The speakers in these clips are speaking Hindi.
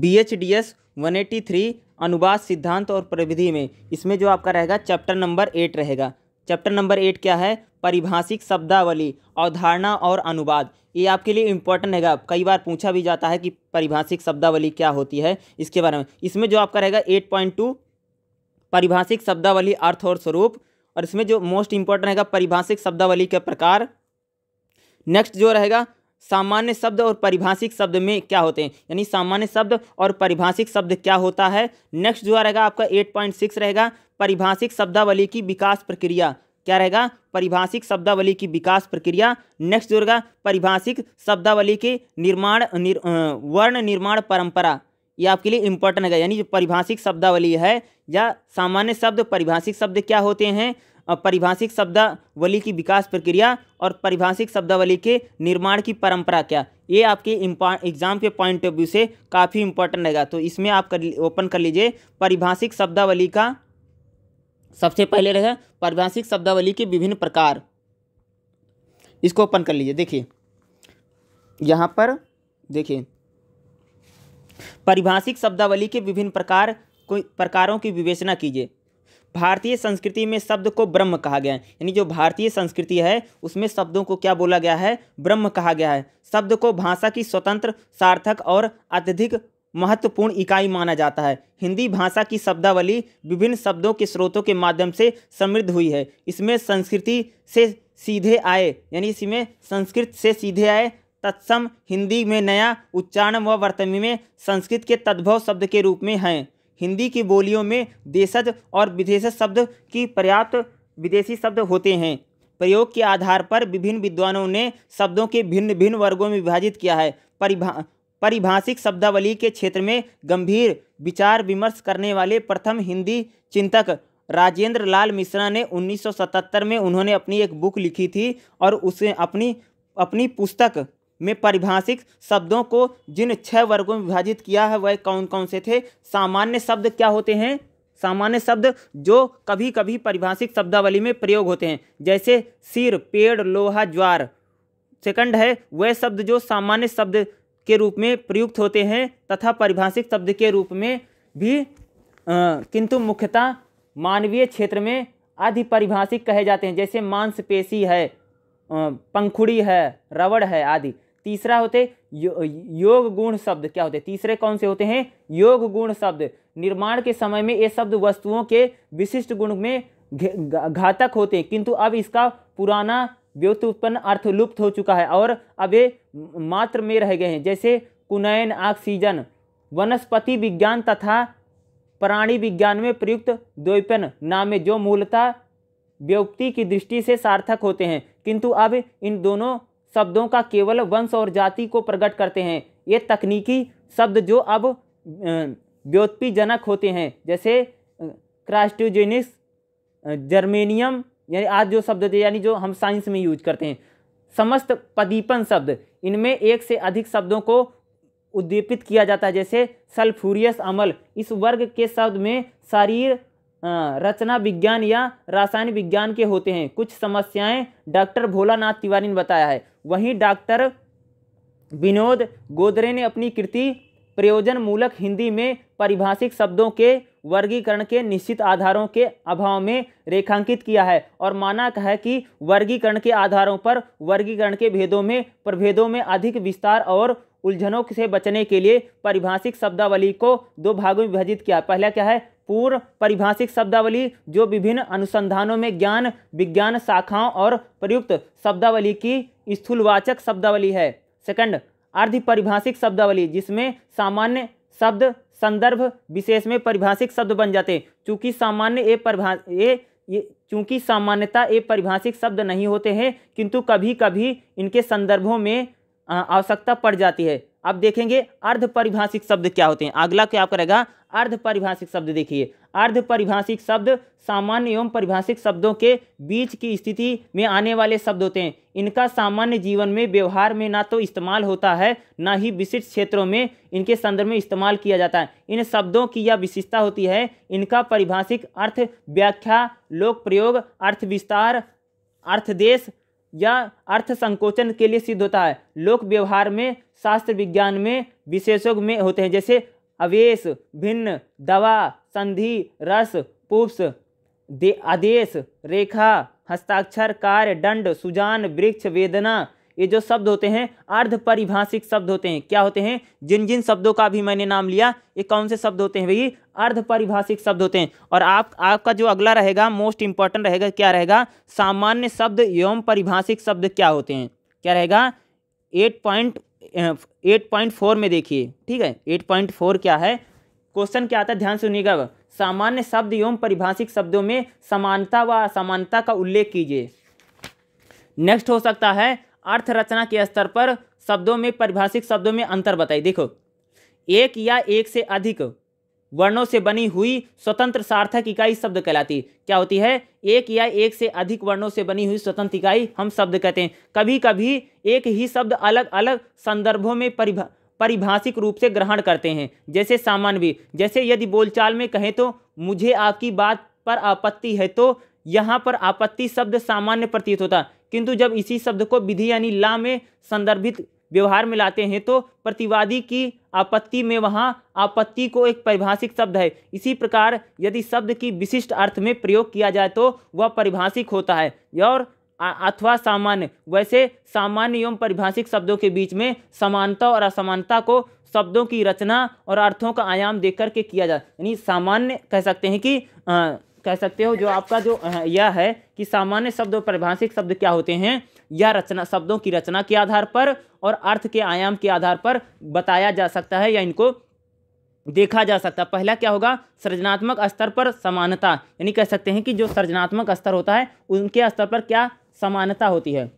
B H D S one eighty three अनुवाद सिद्धांत और प्रविधि में इसमें जो आपका रहेगा चैप्टर नंबर एट रहेगा चैप्टर नंबर एट क्या है परिभाषिक शब्दावली अवधारणा और अनुवाद ये आपके लिए इम्पोर्टेंट रहेगा कई बार पूछा भी जाता है कि परिभाषिक शब्दावली क्या होती है इसके बारे में इसमें जो आपका रहेगा एट पॉइंट टू परिभाषिक शब्दावली अर्थ और स्वरूप और इसमें जो मोस्ट इम्पोर्टेंट रहेगा परिभाषिक शब्दावली के प्रकार नेक्स्ट जो रहेगा सामान्य शब्द और परिभाषिक शब्द में क्या होते हैं यानी सामान्य शब्द और परिभाषिक शब्द क्या होता है नेक्स्ट जो रहेगा आपका एट पॉइंट सिक्स रहेगा परिभाषिक शब्दावली की विकास प्रक्रिया क्या रहेगा परिभाषिक शब्दावली की विकास प्रक्रिया नेक्स्ट जो रहेगा परिभाषिक शब्दावली के निर्माण निर, वर्ण निर्माण परंपरा ये आपके लिए इंपॉर्टेंट है यानी जो परिभाषिक शब्दावली है या सामान्य शब्द परिभाषिक शब्द क्या होते हैं परिभाषिक शब्दावली की विकास प्रक्रिया और परिभाषिक शब्दावली के निर्माण की परंपरा क्या ये आपके एग्जाम के पॉइंट ऑफ व्यू से काफ़ी इंपॉर्टेंट रहेगा तो इसमें आप कर ओपन कर लीजिए परिभाषिक शब्दावली का सबसे पहले रहेगा परिभाषिक शब्दावली के विभिन्न प्रकार इसको ओपन कर लीजिए देखिए यहाँ पर देखिए परिभाषिक शब्दावली के विभिन्न प्रकार कोई प्रकारों की विवेचना कीजिए भारतीय संस्कृति में शब्द को ब्रह्म कहा गया है यानी जो भारतीय संस्कृति है उसमें शब्दों को क्या बोला गया है ब्रह्म कहा गया है शब्द को भाषा की स्वतंत्र सार्थक और अत्यधिक महत्वपूर्ण इकाई माना जाता है हिंदी भाषा की शब्दावली विभिन्न शब्दों के स्रोतों के माध्यम से समृद्ध हुई है इसमें संस्कृति से सीधे आए यानी इसमें संस्कृत से सीधे आए तत्सम हिंदी में नया उच्चारण व वर्तमी में संस्कृत के तद्भव शब्द के रूप में हैं हिंदी की बोलियों में देशज और विदेश शब्द की पर्याप्त विदेशी शब्द होते हैं प्रयोग के आधार पर विभिन्न विद्वानों ने शब्दों के भिन्न भिन्न वर्गों में विभाजित किया है परिभा परिभाषिक शब्दावली के क्षेत्र में गंभीर विचार विमर्श करने वाले प्रथम हिंदी चिंतक राजेंद्र लाल मिश्रा ने 1977 में उन्होंने अपनी एक बुक लिखी थी और उसे अपनी अपनी पुस्तक में परिभाषिक शब्दों को जिन छह वर्गों में विभाजित किया है वह कौन कौन से थे सामान्य शब्द क्या होते हैं सामान्य शब्द जो कभी कभी परिभाषिक शब्दावली में प्रयोग होते हैं जैसे सिर पेड़ लोहा ज्वार सेकंड है वह शब्द जो सामान्य शब्द के रूप में प्रयुक्त होते हैं तथा परिभाषिक शब्द के रूप में भी किंतु मुख्यतः मानवीय क्षेत्र में अधिपरिभाषिक कहे जाते हैं जैसे मांसपेशी है पंखुड़ी है रबड़ है आदि तीसरा होते यो, योग गुण शब्द क्या होते तीसरे कौन से होते हैं योग गुण शब्द निर्माण के समय में ये शब्द वस्तुओं के विशिष्ट गुण में घातक होते हैं किंतु अब इसका पुराना उत्पन्न अर्थ लुप्त हो चुका है और अब ये मात्र में रह गए हैं जैसे कुनयन ऑक्सीजन वनस्पति विज्ञान तथा प्राणी विज्ञान में प्रयुक्त द्वैपन नामे जो मूलतः व्यक्ति की दृष्टि से सार्थक होते हैं किंतु अब इन दोनों शब्दों का केवल वंश और जाति को प्रकट करते हैं ये तकनीकी शब्द जो अब व्योत्पीजनक होते हैं जैसे क्राइस्टोजेनिक्स जर्मेनियम यानी आज जो शब्द होते हैं यानी जो हम साइंस में यूज करते हैं समस्त पदीपन शब्द इनमें एक से अधिक शब्दों को उद्दीपित किया जाता है जैसे सल्फ्यूरियस अमल इस वर्ग के शब्द में शरीर रचना विज्ञान या रासायनिक विज्ञान के होते हैं कुछ समस्याएं डॉक्टर भोलानाथ तिवारी ने बताया है वहीं डॉक्टर विनोद गोदरे ने अपनी कृति प्रयोजन मूलक हिंदी में परिभाषिक शब्दों के वर्गीकरण के निश्चित आधारों के अभाव में रेखांकित किया है और माना है कि वर्गीकरण के आधारों पर वर्गीकरण के भेदों में प्रभेदों में अधिक विस्तार और उलझनों से बचने के लिए परिभाषिक शब्दावली को दो भागों में विभाजित किया पहला क्या है पूर्व परिभाषिक शब्दावली जो विभिन्न अनुसंधानों में ज्ञान विज्ञान शाखाओं और प्रयुक्त शब्दावली की स्थूलवाचक शब्दावली है सेकंड अर्ध परिभाषिक शब्दावली जिसमें सामान्य शब्द संदर्भ विशेष में परिभाषिक शब्द बन जाते चूँकि सामान्य ए परिभा ए ये चूँकि सामान्यता ए परिभाषिक शब्द नहीं होते हैं किंतु कभी कभी इनके संदर्भों में आवश्यकता पड़ जाती है अब देखेंगे अर्ध परिभाषिक शब्द क्या होते हैं अगला क्या आपका रहेगा अर्ध परिभाषिक शब्द देखिए अर्ध परिभाषिक शब्द सामान्य एवं परिभाषिक शब्दों के बीच की स्थिति में आने वाले शब्द होते हैं इनका सामान्य जीवन में व्यवहार में ना तो इस्तेमाल होता है ना ही विशिष्ट क्षेत्रों में इनके संदर्भ में इस्तेमाल किया जाता है इन शब्दों की यह विशेषता होती है इनका परिभाषिक अर्थ व्याख्या लोक प्रयोग अर्थ विस्तार अर्थदेश या अर्थ संकोचन के लिए सिद्ध होता है लोक व्यवहार में शास्त्र विज्ञान में विशेषों में होते हैं जैसे अवेश भिन्न दवा संधि रस पुप्स आदेश रेखा हस्ताक्षर कार्य दंड सुजान वृक्ष वेदना ये जो शब्द होते हैं अर्ध परिभाषिक शब्द होते हैं क्या होते हैं जिन जिन शब्दों का भी मैंने नाम लिया ये कौन से शब्द होते हैं भाई अर्ध परिभाषिक शब्द होते हैं और आप आपका जो अगला रहेगा मोस्ट इंपॉर्टेंट रहेगा क्या रहेगा सामान्य शब्द एवं परिभाषिक शब्द क्या होते हैं क्या रहेगा eight point eight point four में देखिए ठीक है एट पॉइंट फोर क्या है क्वेश्चन क्या आता है ध्यान सुनिएगा सामान्य शब्द एवं परिभाषिक शब्दों में समानता व असमानता का उल्लेख कीजिए नेक्स्ट हो सकता है अर्थ रचना के स्तर पर शब्दों में परिभाषिक शब्दों में अंतर बताई देखो एक या एक से अधिक वर्णों से बनी हुई स्वतंत्र सार्थक इकाई शब्द कहलाती क्या होती है एक या एक से अधिक वर्णों से बनी हुई स्वतंत्र इकाई हम शब्द कहते हैं कभी कभी एक ही शब्द अलग अलग संदर्भों में परिभा परिभाषिक रूप से ग्रहण करते हैं जैसे सामान्य भी जैसे यदि बोलचाल में कहें तो मुझे आपकी बात पर आपत्ति है तो यहाँ पर आपत्ति शब्द सामान्य प्रतीत होता किंतु जब इसी शब्द को विधि यानी ला में संदर्भित व्यवहार में लाते हैं तो प्रतिवादी की आपत्ति में वहाँ आपत्ति को एक परिभाषिक शब्द है इसी प्रकार यदि शब्द की विशिष्ट अर्थ में प्रयोग किया जाए तो वह परिभाषिक होता है और अथवा सामान्य वैसे सामान्य एवं परिभाषिक शब्दों के बीच में समानता और असमानता को शब्दों की रचना और अर्थों का आयाम देख करके किया जाए यानी सामान्य कह सकते हैं कि आ, कह सकते हो जो आपका जो यह है कि सामान्य शब्द और परिभाषिक शब्द क्या होते हैं यह रचना शब्दों की रचना के आधार पर और अर्थ के आयाम के आधार पर बताया जा सकता है या इनको देखा जा सकता है पहला क्या होगा सृजनात्मक स्तर पर समानता यानी कह सकते हैं कि जो सृजनात्मक स्तर होता है उनके स्तर पर क्या समानता होती है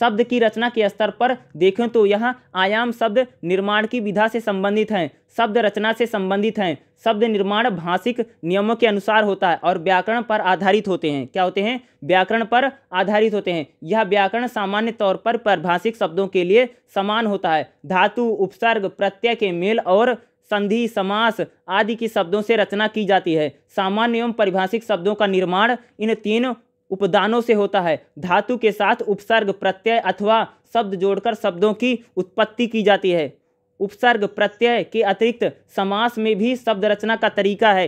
शब्द की रचना के स्तर पर देखें तो यह आयाम शब्द निर्माण की विधा से संबंधित हैं शब्द रचना से संबंधित हैं शब्द निर्माण भाषिक नियमों के अनुसार होता है और व्याकरण पर आधारित होते हैं क्या होते हैं व्याकरण पर आधारित होते हैं यह व्याकरण सामान्य तौर पर परिभाषिक शब्दों के लिए समान होता है धातु उपसर्ग प्रत्यय के मेल और संधि समास आदि के शब्दों से रचना की जाती है सामान्य एवं परिभाषिक शब्दों का निर्माण इन तीन उपदानों से होता है धातु के साथ उपसर्ग प्रत्यय अथवा शब्द जोड़कर शब्दों की उत्पत्ति की जाती है उपसर्ग प्रत्यय के अतिरिक्त समास में भी शब्द रचना का तरीका है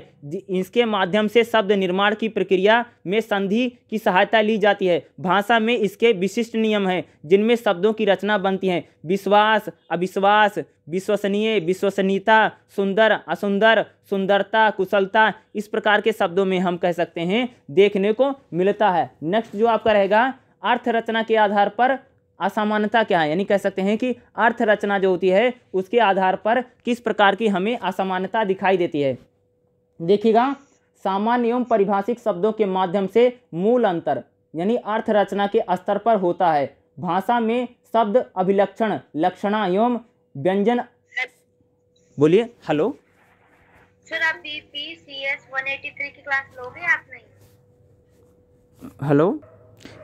इसके माध्यम से शब्द निर्माण की प्रक्रिया में संधि की सहायता ली जाती है भाषा में इसके विशिष्ट नियम हैं जिनमें शब्दों की रचना बनती है विश्वास अविश्वास विश्वसनीय विश्वसनीयता सुंदर असुंदर सुंदरता कुशलता इस प्रकार के शब्दों में हम कह सकते हैं देखने को मिलता है नेक्स्ट जो आपका रहेगा अर्थ रचना के आधार पर असामान्यता क्या है यानी कह सकते हैं कि अर्थ रचना जो होती है उसके आधार पर किस प्रकार की हमें असामान्यता दिखाई देती है देखिएगा सामान्य एवं परिभाषिक शब्दों के माध्यम से मूल अंतर यानी अर्थ रचना के स्तर पर होता है भाषा में शब्द अभिलक्षण लक्षणा एवं व्यंजन बोलिए हेलो सर आप बीपी 183 की क्लास लोगे आप नहीं हेलो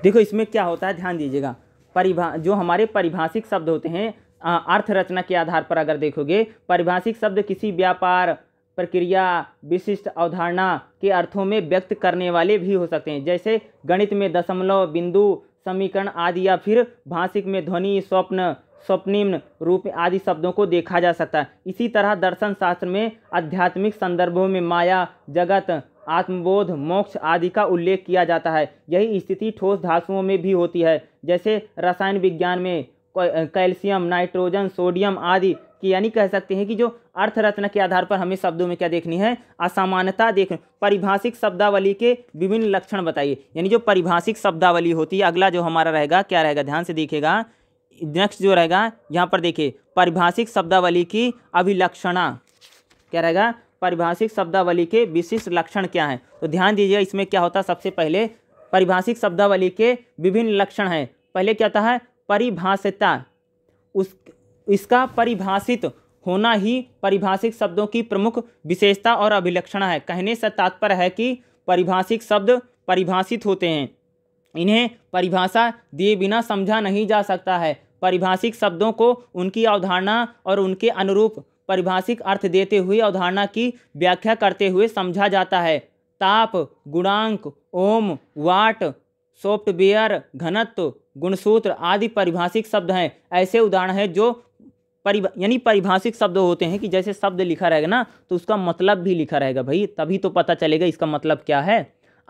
देखो इसमें क्या होता है ध्यान दीजिएगा परिभा जो हमारे परिभाषिक शब्द होते हैं अर्थ रचना के आधार पर अगर देखोगे परिभाषिक शब्द किसी व्यापार प्रक्रिया विशिष्ट अवधारणा के अर्थों में व्यक्त करने वाले भी हो सकते हैं जैसे गणित में दशमलव बिंदु समीकरण आदि या फिर भाषिक में ध्वनि स्वप्न स्वप्निम्न रूप आदि शब्दों को देखा जा सकता है इसी तरह दर्शन शास्त्र में आध्यात्मिक संदर्भों में माया जगत आत्मबोध मोक्ष आदि का उल्लेख किया जाता है यही स्थिति ठोस धातुओं में भी होती है जैसे रसायन विज्ञान में कैल्शियम नाइट्रोजन सोडियम आदि की यानी कह सकते हैं कि जो अर्थरत्न के आधार पर हमें शब्दों में क्या देखनी है असामान्यता देख परिभाषिक शब्दावली के विभिन्न लक्षण बताइए यानी जो परिभाषिक शब्दावली होती है अगला जो हमारा रहेगा क्या रहेगा ध्यान से देखिएगा नेक्स्ट जो रहेगा यहाँ पर देखिए परिभाषिक शब्दावली की अभिलक्षणा क्या रहेगा परिभाषिक शब्दावली के विशिष्ट लक्षण क्या हैं तो ध्यान दीजिए इसमें क्या होता है सबसे पहले परिभाषिक शब्दावली के विभिन्न लक्षण हैं पहले क्या था है परिभाषिता उस इसका परिभाषित होना ही परिभाषिक शब्दों की प्रमुख विशेषता और अभिलक्षण है कहने से तात्पर्य है कि परिभाषिक शब्द परिभाषित होते हैं इन्हें परिभाषा दिए बिना समझा नहीं जा सकता है परिभाषिक शब्दों को उनकी अवधारणा और उनके अनुरूप परिभाषिक अर्थ देते हुए अवधारणा की व्याख्या करते हुए समझा जाता है ताप गुणांक ओम वाट सॉफ्टवेयर घनत्व गुणसूत्र आदि परिभाषिक शब्द हैं ऐसे उदाहरण हैं जो परिभा यानी परिभाषिक शब्द होते हैं कि जैसे शब्द लिखा रहेगा ना तो उसका मतलब भी लिखा रहेगा भाई तभी तो पता चलेगा इसका मतलब क्या है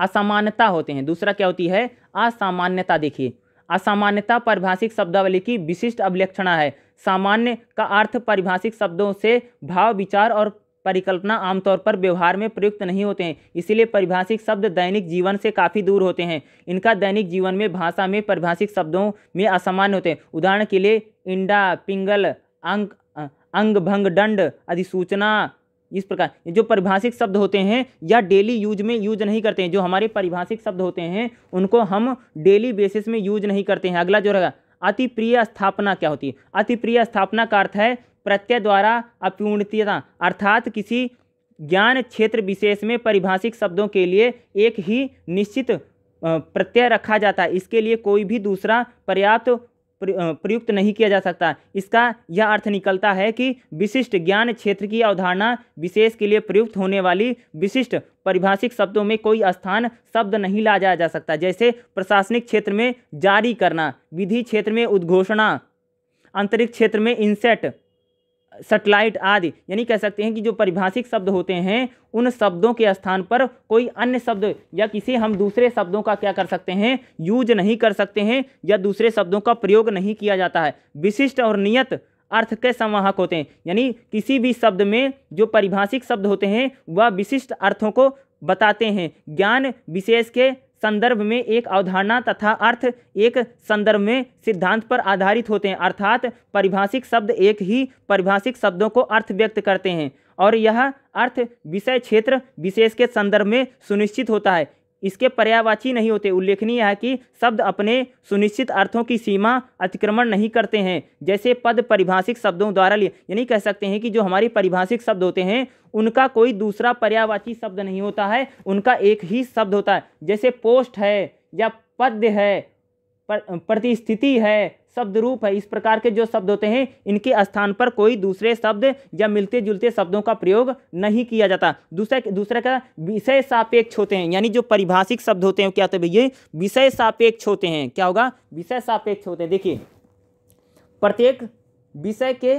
असामान्यता होते हैं दूसरा क्या होती है असामान्यता देखिए असामान्यता परिभाषिक शब्दावली की विशिष्ट अभिलक्षणा है सामान्य का अर्थ परिभाषिक शब्दों से भाव विचार और परिकल्पना आमतौर पर व्यवहार में प्रयुक्त नहीं होते हैं इसीलिए परिभाषिक शब्द दैनिक जीवन से काफ़ी दूर होते हैं इनका दैनिक जीवन में भाषा में परिभाषिक शब्दों में असामान्य होते हैं उदाहरण के लिए इंडा पिंगल अंग अंग भंग दंड अधिसूचना इस प्रकार जो परिभाषिक शब्द होते हैं या डेली यूज में यूज नहीं करते हैं जो हमारे परिभाषिक शब्द होते हैं उनको हम डेली बेसिस में यूज नहीं करते हैं अगला जो रहेगा अति प्रिय स्थापना क्या होती है अति प्रिय स्थापना का अर्थ है प्रत्यय द्वारा अपूर्णता अर्थात किसी ज्ञान क्षेत्र विशेष में परिभाषिक शब्दों के लिए एक ही निश्चित प्रत्यय रखा जाता है इसके लिए कोई भी दूसरा पर्याप्त प्रयुक्त नहीं किया जा सकता इसका यह अर्थ निकलता है कि विशिष्ट ज्ञान क्षेत्र की अवधारणा विशेष के लिए प्रयुक्त होने वाली विशिष्ट परिभाषिक शब्दों में कोई स्थान शब्द नहीं ला जाया जा सकता जैसे प्रशासनिक क्षेत्र में जारी करना विधि क्षेत्र में उद्घोषणा अंतरिक्ष क्षेत्र में इंसेट सेटेलाइट आदि यानी कह सकते हैं कि जो परिभाषिक शब्द होते हैं उन शब्दों के स्थान पर कोई अन्य शब्द या किसी हम दूसरे शब्दों का क्या कर सकते हैं यूज नहीं कर सकते हैं या दूसरे शब्दों का प्रयोग नहीं किया जाता है विशिष्ट और नियत अर्थ के संवाहक होते हैं यानी किसी भी शब्द में जो परिभाषिक शब्द होते हैं वह विशिष्ट अर्थों को बताते हैं ज्ञान विशेष के संदर्भ में एक अवधारणा तथा अर्थ एक संदर्भ में सिद्धांत पर आधारित होते हैं अर्थात परिभाषिक शब्द एक ही परिभाषिक शब्दों को अर्थ व्यक्त करते हैं और यह अर्थ विषय क्षेत्र विशेष के संदर्भ में सुनिश्चित होता है इसके पर्यावाची नहीं होते उल्लेखनीय है कि शब्द अपने सुनिश्चित अर्थों की सीमा अतिक्रमण नहीं करते हैं जैसे पद परिभाषिक शब्दों द्वारा लिए यानी कह सकते हैं कि जो हमारे परिभाषिक शब्द होते हैं उनका कोई दूसरा पर्यावाची शब्द नहीं होता है उनका एक ही शब्द होता है जैसे पोस्ट है या पद्य है प्रतिस्थिति है शब्द रूप है इस प्रकार के जो शब्द होते हैं इनके स्थान पर कोई दूसरे शब्द या मिलते जुलते शब्दों का प्रयोग नहीं किया जाता दूसरा दूसरा क्या विषय सापेक्ष होते हैं यानी जो परिभाषिक शब्द होते हैं क्या होते हैं भैया विषय सापेक्ष होते हैं क्या होगा विषय सापेक्ष होते हैं देखिए प्रत्येक विषय के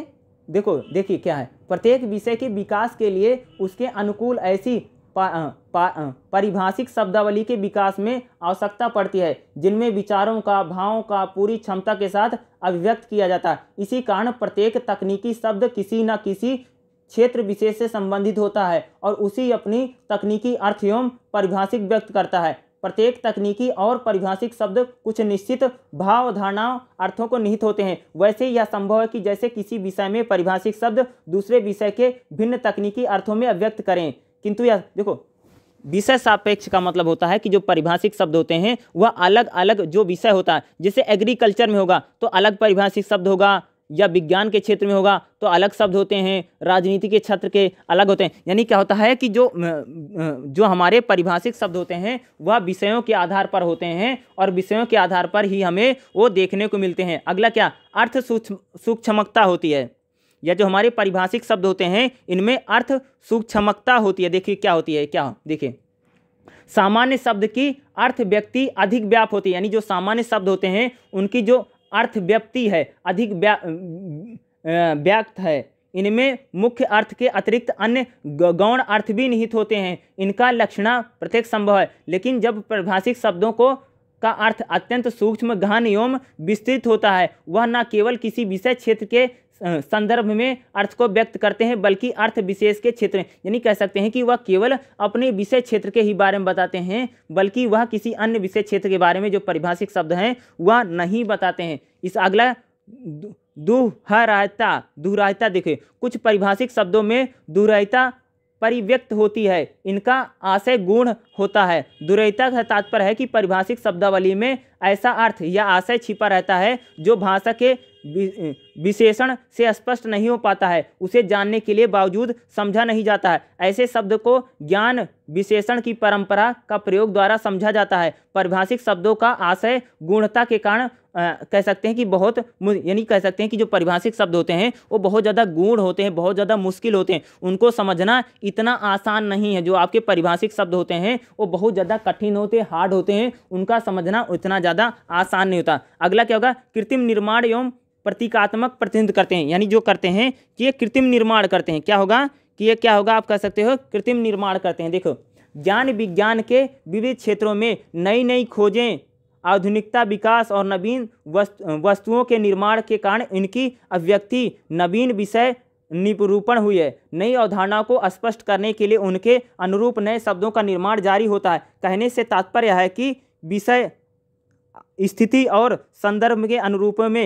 देखो देखिए क्या है प्रत्येक विषय के विकास के लिए उसके अनुकूल ऐसी पा, शब्दावली के विकास में आवश्यकता पड़ती है जिनमें विचारों का भावों का पूरी क्षमता के साथ अभिव्यक्त किया जाता है इसी कारण प्रत्येक तकनीकी शब्द किसी न किसी क्षेत्र विशेष से संबंधित होता है और उसी अपनी तकनीकी अर्थ एवं परिभाषिक व्यक्त करता है प्रत्येक तकनीकी और परिभाषिक शब्द कुछ निश्चित भाव अर्थों को निहित होते हैं वैसे यह संभव है कि जैसे किसी विषय में परिभाषिक शब्द दूसरे विषय के भिन्न तकनीकी अर्थों में अव्यक्त करें किंतु यह देखो विषय सापेक्ष का मतलब होता है कि जो परिभाषिक शब्द होते हैं वह अलग अलग जो विषय होता है जैसे एग्रीकल्चर में होगा तो अलग परिभाषिक शब्द होगा या विज्ञान के क्षेत्र में होगा तो अलग शब्द होते हैं राजनीति के क्षेत्र के अलग होते हैं यानी क्या होता है कि जो जो हमारे परिभाषिक शब्द होते हैं वह विषयों के आधार पर होते हैं और विषयों के आधार पर ही हमें वो देखने को मिलते हैं अगला क्या अर्थ सूक्ष्मकता होती है या जो हमारे परिभाषिक शब्द होते हैं इनमें अर्थ सूक्ष्मता होती है देखिए क्या होती है क्या देखिए सामान्य शब्द की अर्थ व्यक्ति अधिक व्याप होती है यानी जो सामान्य शब्द होते हैं उनकी जो अर्थ व्यक्ति है अधिक व्याप्त है इनमें मुख्य अर्थ के अतिरिक्त अन्य गौण अर्थ भी निहित होते हैं इनका लक्षणा प्रत्येक संभव है लेकिन जब परिभाषिक शब्दों को का अर्थ अत्यंत सूक्ष्म गहन एवं विस्तृत होता है वह न केवल किसी विषय क्षेत्र के संदर्भ में अर्थ को व्यक्त करते हैं बल्कि अर्थ विशेष के क्षेत्र यानी कह सकते हैं कि वह केवल अपने विषय क्षेत्र के ही बारे में बताते हैं बल्कि वह किसी अन्य विषय क्षेत्र के बारे में जो परिभाषिक शब्द हैं वह नहीं बताते हैं इस अगला दुहरायता दुहरायता देखिए कुछ परिभाषिक शब्दों में दुहरायता परिव्यक्त होती है इनका आशय गुण होता है दुरयता का तात्पर्य है कि परिभाषिक शब्दावली में ऐसा अर्थ या आशय छिपा रहता है जो भाषा के विशेषण से स्पष्ट नहीं हो पाता है उसे जानने के लिए बावजूद समझा नहीं जाता है ऐसे शब्द को ज्ञान विशेषण की परंपरा का प्रयोग द्वारा समझा जाता है परिभाषिक शब्दों का आशय गुणता के कारण कह सकते हैं कि बहुत यानी कह सकते हैं कि जो परिभाषिक शब्द होते हैं वो बहुत ज़्यादा गुण होते हैं बहुत ज़्यादा मुश्किल होते हैं उनको समझना इतना आसान नहीं है जो आपके परिभाषिक शब्द होते हैं वो बहुत ज़्यादा कठिन होते हार्ड होते हैं उनका समझना उतना ज़्यादा आसान नहीं होता अगला क्या होगा कृत्रिम निर्माण एवं प्रतीकात्मक प्रतिनिधित्व करते हैं यानी जो करते हैं कि ये कृत्रिम निर्माण करते हैं क्या होगा कि ये क्या होगा आप कह सकते हो कृत्रिम निर्माण करते हैं देखो ज्ञान विज्ञान के विविध क्षेत्रों में नई नई खोजें आधुनिकता विकास और नवीन वस्तुओं के निर्माण के कारण इनकी अभिव्यक्ति नवीन विषय निपरूपण हुई है नई अवधारणाओं को स्पष्ट करने के लिए उनके अनुरूप नए शब्दों का निर्माण जारी होता है कहने से तात्पर्य है कि विषय स्थिति और संदर्भ के अनुरूप में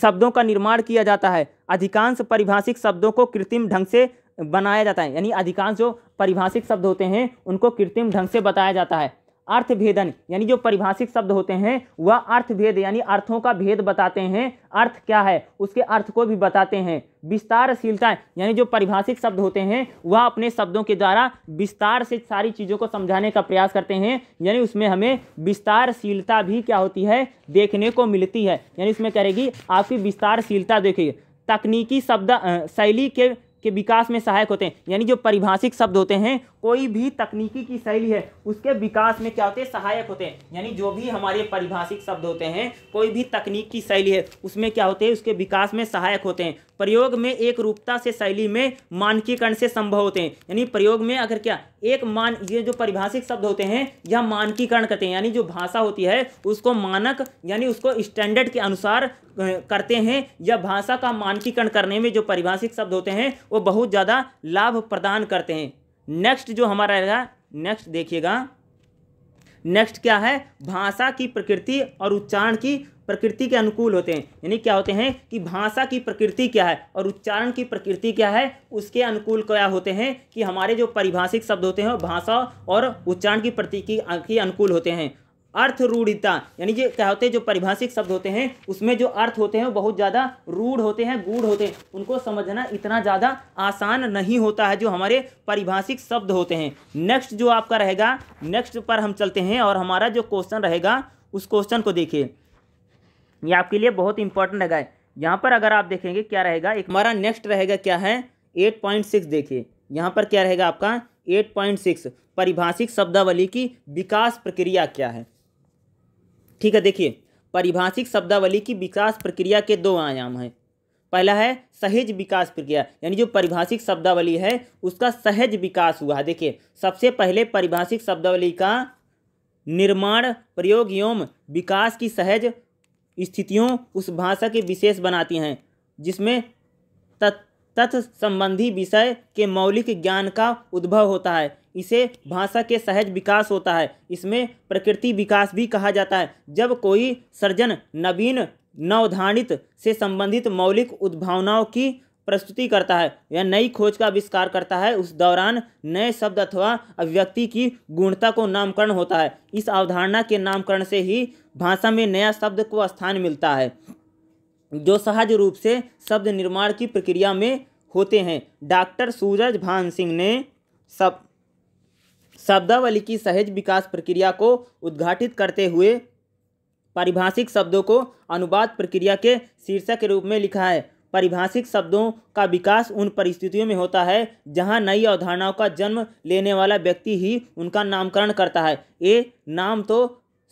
शब्दों का निर्माण किया जाता है अधिकांश परिभाषिक शब्दों को कृत्रिम ढंग से बनाया जाता है यानी अधिकांश जो परिभाषिक शब्द होते हैं उनको कृत्रिम ढंग से बताया जाता है अर्थभेदन यानी जो परिभाषिक शब्द होते हैं वह अर्थभेद यानी अर्थों का भेद बताते हैं अर्थ क्या है उसके अर्थ को भी बताते हैं विस्तारशीलता यानी जो परिभाषिक शब्द होते हैं वह अपने शब्दों के द्वारा विस्तार से सारी चीज़ों को समझाने का प्रयास करते हैं यानी उसमें हमें विस्तारशीलता भी क्या होती है देखने को मिलती है यानी उसमें करेगी आपकी विस्तारशीलता देखिए तकनीकी शब्द शैली के के विकास में सहायक होते हैं यानी जो परिभाषिक शब्द होते हैं कोई भी तकनीकी की शैली है उसके विकास में क्या होते हैं सहायक होते हैं यानी जो भी हमारे परिभाषिक शब्द होते हैं कोई भी तकनीक की शैली है उसमें क्या होते हैं उसके विकास में सहायक होते हैं प्रयोग में एक रूपता से शैली में मानकीकरण से संभव होते हैं यानी प्रयोग में अगर क्या एक मान ये जो परिभाषिक शब्द होते हैं यह मानकीकरण करते हैं यानी जो भाषा होती है उसको मानक यानी उसको स्टैंडर्ड के अनुसार करते हैं या भाषा का मानकीकरण करने में जो परिभाषिक शब्द होते हैं वो बहुत ज़्यादा लाभ प्रदान करते हैं नेक्स्ट जो हमारा रहेगा नेक्स्ट देखिएगा नेक्स्ट क्या है भाषा की प्रकृति और उच्चारण की प्रकृति के अनुकूल होते हैं यानी क्या होते हैं कि भाषा की प्रकृति क्या है और उच्चारण की प्रकृति क्या है उसके अनुकूल क्या होते हैं कि हमारे जो परिभाषिक शब्द होते हैं भाषा और उच्चारण की प्रति की अनुकूल होते हैं अर्थ रूढ़ता यानी कि क्या होते हैं जो परिभाषिक शब्द होते हैं उसमें जो अर्थ होते हैं वो बहुत ज़्यादा रूढ़ होते हैं गूढ़ होते हैं उनको समझना इतना ज़्यादा आसान नहीं होता है जो हमारे परिभाषिक शब्द होते हैं नेक्स्ट जो आपका रहेगा नेक्स्ट पर हम चलते हैं और हमारा जो क्वेश्चन रहेगा उस क्वेश्चन को देखिए ये आपके लिए बहुत इंपॉर्टेंट रहेगा यहाँ पर अगर आप देखेंगे क्या रहेगा एक हमारा नेक्स्ट रहेगा क्या है एट पॉइंट सिक्स देखिए यहाँ पर क्या रहेगा आपका एट पॉइंट सिक्स परिभाषिक शब्दावली की विकास प्रक्रिया क्या है ठीक है देखिए परिभाषिक शब्दावली की विकास प्रक्रिया के दो आयाम हैं पहला है सहज विकास प्रक्रिया यानी जो परिभाषिक शब्दावली है उसका सहज विकास हुआ है देखिए सबसे पहले परिभाषिक शब्दावली का निर्माण प्रयोग एवं विकास की सहज स्थितियों उस भाषा के विशेष बनाती हैं जिसमें तथ्य संबंधी विषय के मौलिक ज्ञान का उद्भव होता है इसे भाषा के सहज विकास होता है इसमें प्रकृति विकास भी कहा जाता है जब कोई सर्जन नवीन नवधानित से संबंधित मौलिक उद्भावनाओं की प्रस्तुति करता है या नई खोज का आविष्कार करता है उस दौरान नए शब्द अथवा अभिव्यक्ति की गुणता को नामकरण होता है इस अवधारणा के नामकरण से ही भाषा में नया शब्द को स्थान मिलता है जो सहज रूप से शब्द निर्माण की प्रक्रिया में होते हैं डॉक्टर सूरज भान सिंह ने सब शब्दावली की सहज विकास प्रक्रिया को उद्घाटित करते हुए परिभाषिक शब्दों को अनुवाद प्रक्रिया के शीर्षक के रूप में लिखा है परिभाषिक शब्दों का विकास उन परिस्थितियों में होता है जहां नई अवधारणाओं का जन्म लेने वाला व्यक्ति ही उनका नामकरण करता है ये नाम तो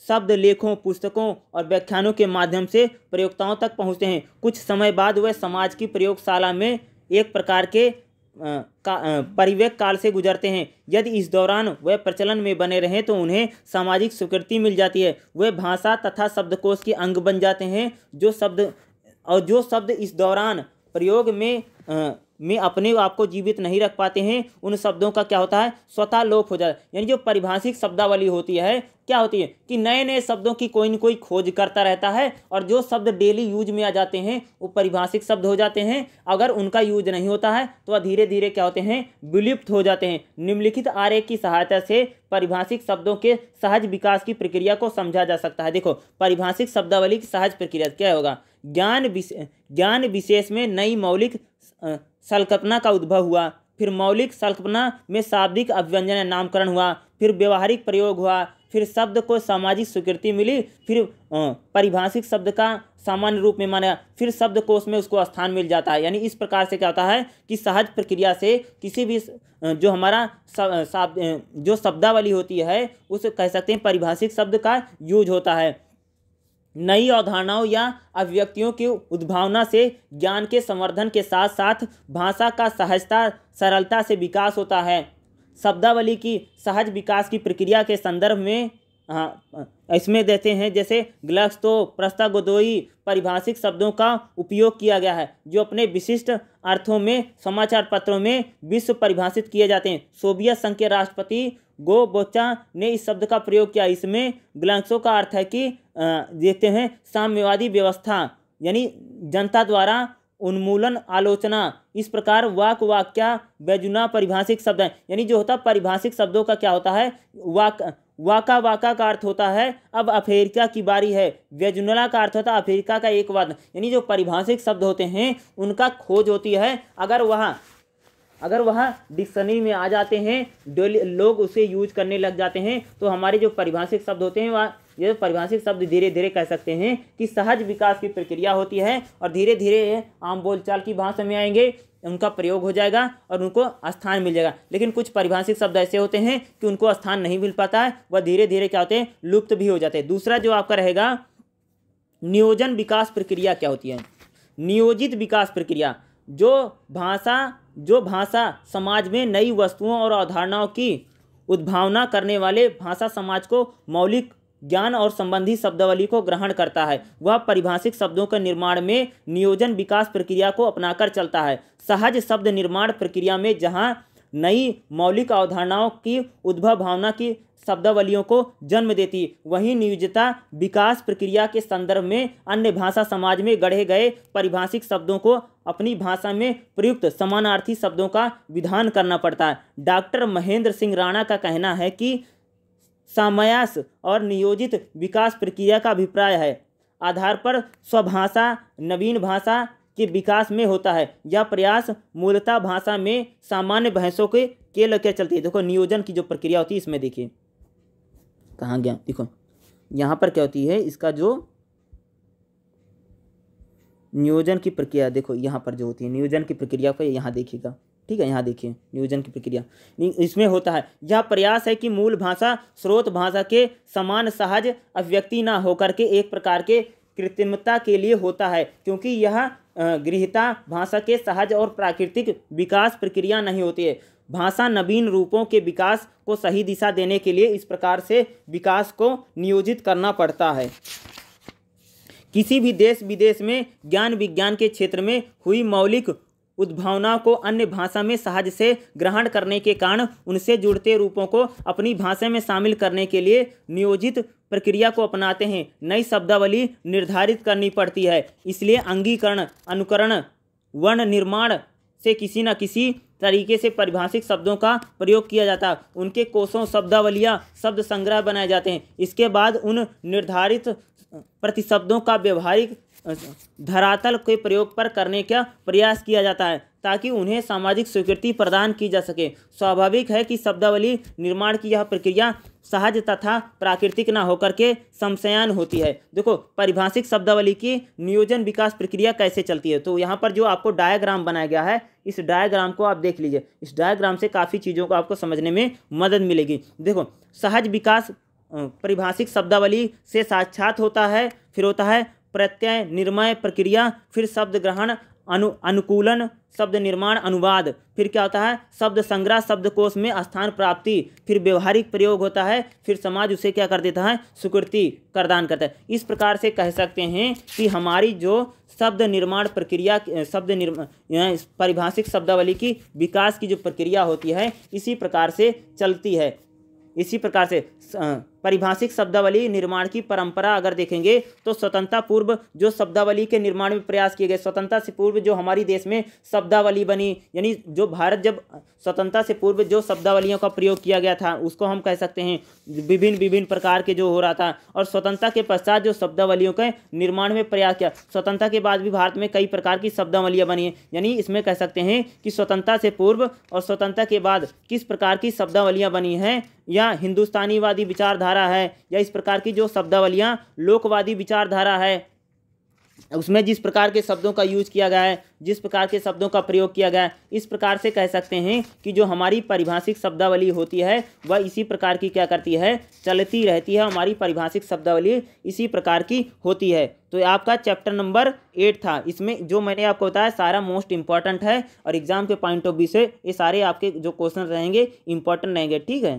शब्द लेखों पुस्तकों और व्याख्यानों के माध्यम से प्रयोक्ताओं तक पहुँचते हैं कुछ समय बाद वह समाज की प्रयोगशाला में एक प्रकार के का, परिवेक काल से गुजरते हैं यदि इस दौरान वह प्रचलन में बने रहें तो उन्हें सामाजिक स्वीकृति मिल जाती है वह भाषा तथा शब्दकोश के अंग बन जाते हैं जो शब्द और जो शब्द इस दौरान प्रयोग में में अपने आप को जीवित नहीं रख पाते हैं उन शब्दों का क्या होता है स्वतः लोप हो जाता है यानी जो परिभाषिक शब्दावली होती है क्या होती है कि नए नए शब्दों की कोई न कोई खोज करता रहता है और जो शब्द डेली यूज में आ जाते हैं वो परिभाषिक शब्द हो जाते हैं अगर उनका यूज नहीं होता है तो वह धीरे धीरे क्या होते हैं विलुप्त हो जाते हैं निम्नलिखित आरेख की सहायता से परिभाषिक शब्दों के सहज विकास की प्रक्रिया को समझा जा सकता है देखो परिभाषिक शब्दावली की सहज प्रक्रिया क्या होगा ज्ञान विशेष ज्ञान विशेष में नई मौलिक संकल्पना का उद्भव हुआ फिर मौलिक संकल्पना में शाब्दिक अभ्यंजन नामकरण हुआ फिर व्यवहारिक प्रयोग हुआ फिर शब्द को सामाजिक स्वीकृति मिली फिर परिभाषिक शब्द का सामान्य रूप में माना फिर शब्द कोश में उसको स्थान मिल जाता है यानी इस प्रकार से क्या होता है कि सहज प्रक्रिया से किसी भी जो हमारा जो शब्दावली होती है उस कह सकते हैं परिभाषिक शब्द का यूज होता है नई अवधारणाओं या अभिव्यक्तियों की उद्भावना से ज्ञान के संवर्धन के साथ साथ भाषा का सहजता सरलता से विकास होता है शब्दावली की सहज विकास की प्रक्रिया के संदर्भ में हाँ, इसमें देते हैं जैसे ग्लक्स तो प्रस्तागोदोई परिभाषिक शब्दों का उपयोग किया गया है जो अपने विशिष्ट अर्थों में समाचार पत्रों में विश्व परिभाषित किए जाते हैं सोवियत संघ के राष्ट्रपति गो बोचा ने इस शब्द का प्रयोग किया इसमें ग्लंक्सों का अर्थ है कि देखते हैं साम्यवादी व्यवस्था यानी जनता द्वारा उन्मूलन आलोचना इस प्रकार वाक वाक्या वैजुना परिभाषिक शब्द है यानी जो होता है परिभाषिक शब्दों का क्या होता है वाक वाका वाका का अर्थ होता है अब अफ्रीका की बारी है व्यजुनला का अर्थ होता है अफ्रीका का एक वाद यानी जो परिभाषिक शब्द होते हैं उनका खोज होती है अगर वहाँ अगर वह डिक्शनरी में आ जाते हैं लोग उसे यूज करने लग जाते हैं तो हमारे जो परिभाषिक शब्द होते हैं वह ये परिभाषिक शब्द धीरे धीरे कह सकते हैं कि सहज विकास की प्रक्रिया होती है और धीरे धीरे आम बोलचाल की भाषा में आएंगे उनका प्रयोग हो जाएगा और उनको स्थान मिल जाएगा लेकिन कुछ परिभाषिक शब्द ऐसे होते हैं कि उनको स्थान नहीं मिल पाता है वह धीरे धीरे क्या होते हैं लुप्त भी हो जाते हैं दूसरा जो आपका रहेगा नियोजन विकास प्रक्रिया क्या होती है नियोजित विकास प्रक्रिया जो भाषा जो भाषा समाज में नई वस्तुओं और अवधारणाओं की उद्भावना करने वाले भाषा समाज को मौलिक ज्ञान और संबंधी शब्दावली को ग्रहण करता है वह परिभाषिक शब्दों के निर्माण में नियोजन विकास प्रक्रिया को अपनाकर चलता है सहज शब्द निर्माण प्रक्रिया में जहाँ नई मौलिक अवधारणाओं की उद्भव भावना की शब्दावलियों को जन्म देती वहीं नियोजिता विकास प्रक्रिया के संदर्भ में अन्य भाषा समाज में गढ़े गए परिभाषिक शब्दों को अपनी भाषा में प्रयुक्त समानार्थी शब्दों का विधान करना पड़ता है डॉक्टर महेंद्र सिंह राणा का कहना है कि सामयास और नियोजित विकास प्रक्रिया का अभिप्राय है आधार पर स्वभाषा नवीन भाषा के विकास में होता है यह प्रयास मूलतः भाषा में सामान्य भैंसों के के लग के चलती है देखो नियोजन की जो प्रक्रिया होती है इसमें देखिए कहाँ गया देखो यहाँ पर क्या होती है इसका जो नियोजन की प्रक्रिया देखो यहाँ पर जो होती है नियोजन की प्रक्रिया को यहाँ देखिएगा ठीक है यहाँ देखिए नियोजन की प्रक्रिया इसमें होता है यह प्रयास है कि मूल भाषा स्रोत भाषा के समान सहज अभिव्यक्ति ना होकर के एक प्रकार के कृत्रिमता के लिए होता है क्योंकि यह गृहता भाषा के सहज और प्राकृतिक विकास प्रक्रिया नहीं होती है भाषा नवीन रूपों के विकास को सही दिशा देने के लिए इस प्रकार से विकास को नियोजित करना पड़ता है किसी भी देश विदेश में ज्ञान विज्ञान के क्षेत्र में हुई मौलिक उद्भावना को अन्य भाषा में सहज से ग्रहण करने के कारण उनसे जुड़ते रूपों को अपनी भाषा में शामिल करने के लिए नियोजित प्रक्रिया को अपनाते हैं नई शब्दावली निर्धारित करनी पड़ती है इसलिए अंगीकरण अनुकरण वर्ण निर्माण से किसी न किसी तरीके से परिभाषिक शब्दों का प्रयोग किया जाता उनके कोषों शब्दावलियाँ शब्द संग्रह बनाए जाते हैं इसके बाद उन निर्धारित प्रतिशब्दों का व्यवहारिक धरातल के प्रयोग पर करने का प्रयास किया जाता है ताकि उन्हें सामाजिक स्वीकृति प्रदान की जा सके स्वाभाविक है कि शब्दावली निर्माण की यह प्रक्रिया सहज तथा प्राकृतिक ना होकर के समसयान होती है देखो परिभाषिक शब्दावली की नियोजन विकास प्रक्रिया कैसे चलती है तो यहाँ पर जो आपको डायग्राम बनाया गया है इस डायग्राम को आप देख लीजिए इस डायग्राम से काफ़ी चीज़ों को आपको समझने में मदद मिलेगी देखो सहज विकास परिभाषिक शब्दावली से साक्षात होता है फिर होता है प्रत्यय निर्मय प्रक्रिया फिर शब्द ग्रहण अनु अनुकूलन शब्द निर्माण अनुवाद फिर क्या होता है शब्द संग्रह शब्दकोश में स्थान प्राप्ति फिर व्यवहारिक प्रयोग होता है फिर समाज उसे क्या कर देता है स्वीकृति प्रदान करता है इस प्रकार से कह सकते हैं कि हमारी जो शब्द निर्माण प्रक्रिया शब्द निर्माण परिभाषिक शब्दावली की विकास की जो प्रक्रिया होती है इसी प्रकार से चलती है इसी प्रकार से परिभाषिक शब्दावली निर्माण की परंपरा अगर देखेंगे तो स्वतंत्रता पूर्व जो शब्दावली के निर्माण में प्रयास किए गए स्वतंत्रता से पूर्व जो हमारी देश में शब्दावली बनी यानी जो भारत जब स्वतंत्रता से पूर्व जो शब्दावलियों का प्रयोग किया गया था उसको हम कह सकते हैं विभिन्न विभिन्न प्रकार के जो हो रहा था और स्वतंत्रता के पश्चात जो शब्दावलियों के निर्माण में प्रयास किया स्वतंत्रता के बाद भी भारत में कई प्रकार की शब्दावलियाँ बनी यानी इसमें कह सकते हैं कि स्वतंत्रता से पूर्व और स्वतंत्रता के बाद किस प्रकार की शब्दावलियाँ बनी हैं या हिंदुस्तानीवादी विचारधारा विचारधारा है या इस प्रकार की जो शब्दावलियाँ लोकवादी विचारधारा है उसमें जिस प्रकार के शब्दों का यूज किया गया है जिस प्रकार के शब्दों का प्रयोग किया गया है इस प्रकार से कह सकते हैं कि जो हमारी परिभाषिक शब्दावली होती है वह इसी प्रकार की क्या करती है चलती रहती है हमारी परिभाषिक शब्दावली इसी प्रकार की होती है तो आपका चैप्टर नंबर एट था इसमें जो मैंने आपको बताया सारा मोस्ट इंपॉर्टेंट है और एग्जाम के पॉइंट ऑफ व्यू से ये सारे आपके जो क्वेश्चन रहेंगे इंपॉर्टेंट रहेंगे ठीक है